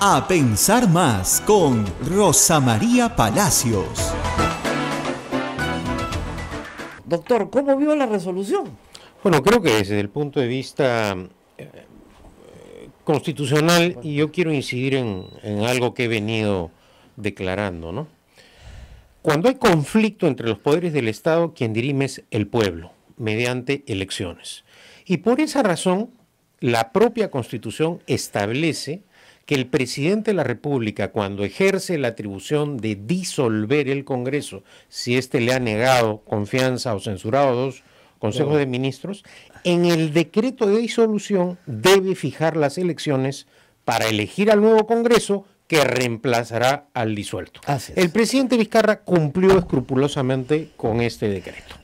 A Pensar Más con Rosa María Palacios. Doctor, ¿cómo vio la resolución? Bueno, creo que desde el punto de vista eh, constitucional, y yo quiero incidir en, en algo que he venido declarando, ¿no? Cuando hay conflicto entre los poderes del Estado, quien dirime es el pueblo, mediante elecciones. Y por esa razón, la propia Constitución establece que el presidente de la República, cuando ejerce la atribución de disolver el Congreso, si éste le ha negado confianza o censurado a dos consejos de ministros, en el decreto de disolución debe fijar las elecciones para elegir al nuevo Congreso que reemplazará al disuelto. El presidente Vizcarra cumplió escrupulosamente con este decreto.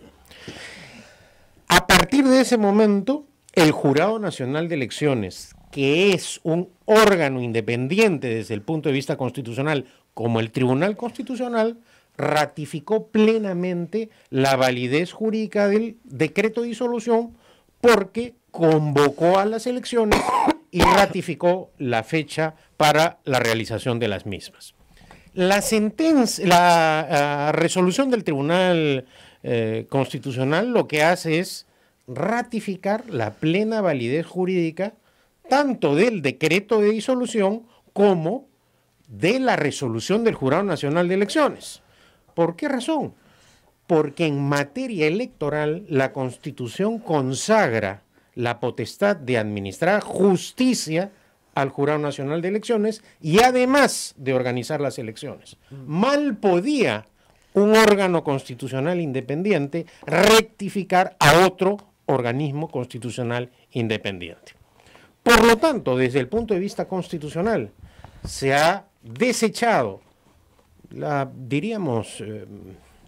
A partir de ese momento, el Jurado Nacional de Elecciones, que es un órgano independiente desde el punto de vista constitucional, como el Tribunal Constitucional, ratificó plenamente la validez jurídica del decreto de disolución porque convocó a las elecciones y ratificó la fecha para la realización de las mismas. La, sentencia, la, resolución del Tribunal eh, Constitucional lo que hace es ratificar la plena validez jurídica tanto del decreto de disolución como de la resolución del Jurado Nacional de Elecciones. ¿Por qué razón? Porque en materia electoral la Constitución consagra la potestad de administrar justicia al Jurado Nacional de Elecciones y además de organizar las elecciones. Mm. Mal podía un órgano constitucional independiente rectificar a otro organismo constitucional independiente. Por lo tanto, desde el punto de vista constitucional, se ha desechado la, diríamos, eh,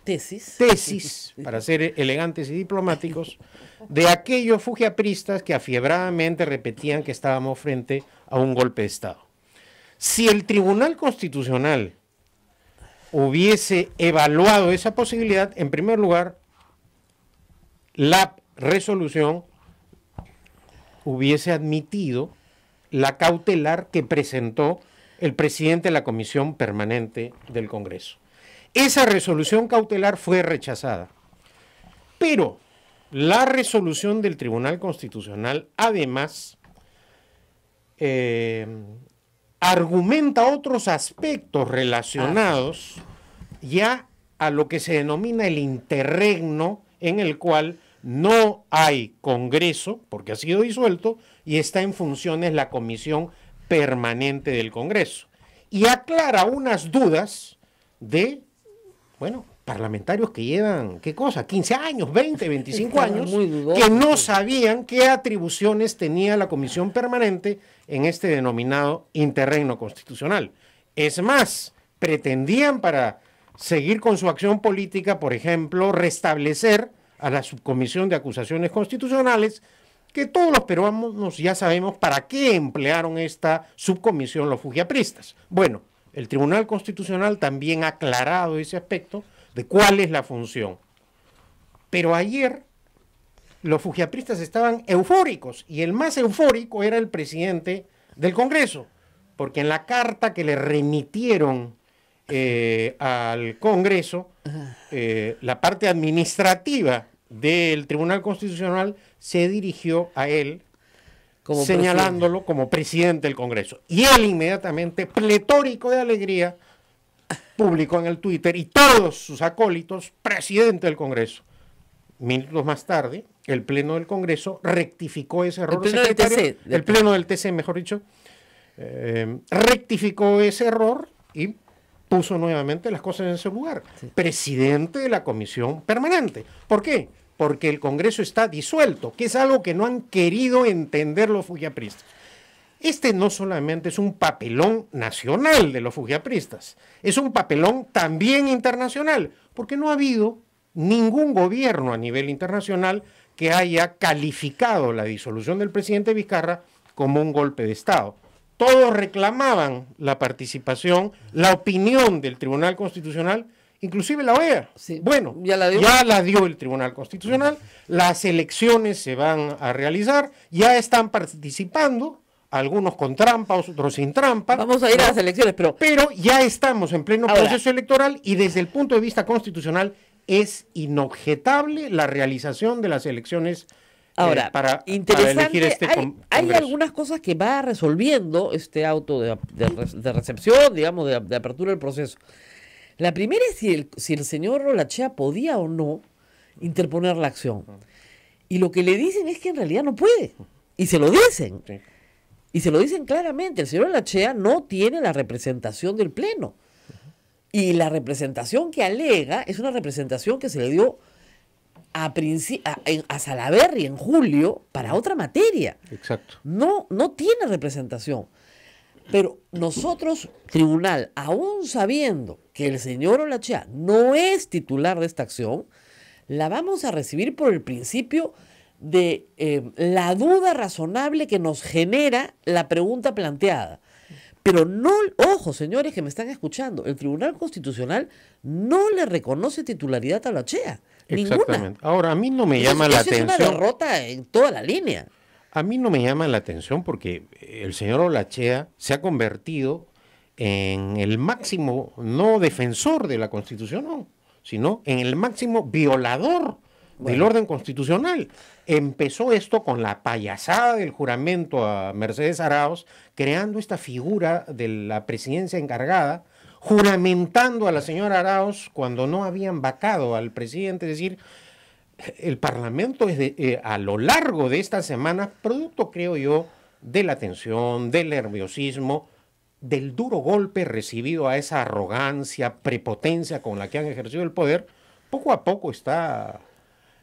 tesis, tesis para ser elegantes y diplomáticos, de aquellos fujiapristas que afiebradamente repetían que estábamos frente a un golpe de Estado. Si el Tribunal Constitucional hubiese evaluado esa posibilidad, en primer lugar, la resolución hubiese admitido la cautelar que presentó el presidente de la Comisión Permanente del Congreso. Esa resolución cautelar fue rechazada. Pero la resolución del Tribunal Constitucional, además, eh, argumenta otros aspectos relacionados ah. ya a lo que se denomina el interregno en el cual no hay Congreso, porque ha sido disuelto, y está en funciones la Comisión Permanente del Congreso. Y aclara unas dudas de, bueno, parlamentarios que llevan, ¿qué cosa? 15 años, 20, 25 años, que no sabían qué atribuciones tenía la Comisión Permanente en este denominado interregno constitucional. Es más, pretendían para seguir con su acción política, por ejemplo, restablecer a la Subcomisión de Acusaciones Constitucionales, que todos los peruanos ya sabemos para qué emplearon esta subcomisión los fujiapristas. Bueno, el Tribunal Constitucional también ha aclarado ese aspecto de cuál es la función. Pero ayer los fujiapristas estaban eufóricos y el más eufórico era el presidente del Congreso, porque en la carta que le remitieron eh, al Congreso, eh, la parte administrativa del Tribunal Constitucional se dirigió a él señalándolo como presidente del Congreso. Y él inmediatamente, pletórico de alegría, publicó en el Twitter y todos sus acólitos, presidente del Congreso. Minutos más tarde, el Pleno del Congreso rectificó ese error. El Pleno, del TC, pleno del TC, mejor dicho, eh, rectificó ese error y puso nuevamente las cosas en su lugar. Presidente de la comisión permanente. ¿Por qué? Porque el Congreso está disuelto, que es algo que no han querido entender los fujiapristas. Este no solamente es un papelón nacional de los fujapristas, es un papelón también internacional, porque no ha habido ningún gobierno a nivel internacional que haya calificado la disolución del presidente Vizcarra como un golpe de Estado todos reclamaban la participación, la opinión del Tribunal Constitucional, inclusive la OEA. Sí, bueno, ya la, dio. la dio el Tribunal Constitucional, las elecciones se van a realizar, ya están participando algunos con trampa, otros sin trampa. Vamos a ir a las elecciones, pero... Pero ya estamos en pleno proceso electoral y desde el punto de vista constitucional es inobjetable la realización de las elecciones eh, Ahora, para, este hay, algunas cosas que va resolviendo este auto de, recepción, digamos, de, apertura del proceso. La primera es si el, señor Rolachea podía o no interponer la acción. Y lo que le dicen es que en realidad no puede. Y se lo dicen. Y se lo dicen claramente. El señor Lachea no tiene la representación del Pleno. Y la representación que alega es una representación que se le dio a, a, en julio para otra materia. Exacto. No, no tiene representación. Pero nosotros, tribunal, aún sabiendo que el señor Olachea no es titular de esta acción, la vamos a recibir por el principio de eh, la duda razonable que nos genera la pregunta planteada. Pero no, ojo, señores que me están escuchando, el Tribunal Constitucional no le reconoce titularidad a Olachea. Exactamente. Ahora, a mí no me llama la atención. Es una derrota en toda la línea. A mí no me llama la atención porque el señor Olachea se ha convertido en el máximo, no defensor de la Constitución, sino en el máximo violador del orden constitucional. Empezó esto con la payasada del juramento a Mercedes Araos, creando esta figura de la presidencia encargada juramentando a la señora Araos cuando no habían vacado al presidente, es decir, el Parlamento es eh, a lo largo de esta semana, producto, creo yo, de la tensión, del nerviosismo, del duro golpe recibido a esa arrogancia, prepotencia con la que han ejercido el poder, poco a poco está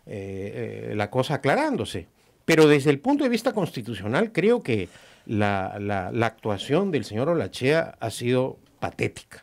eh, eh, la cosa aclarándose. Pero desde el punto de vista constitucional, creo que la actuación del señor Olachea ha sido patética.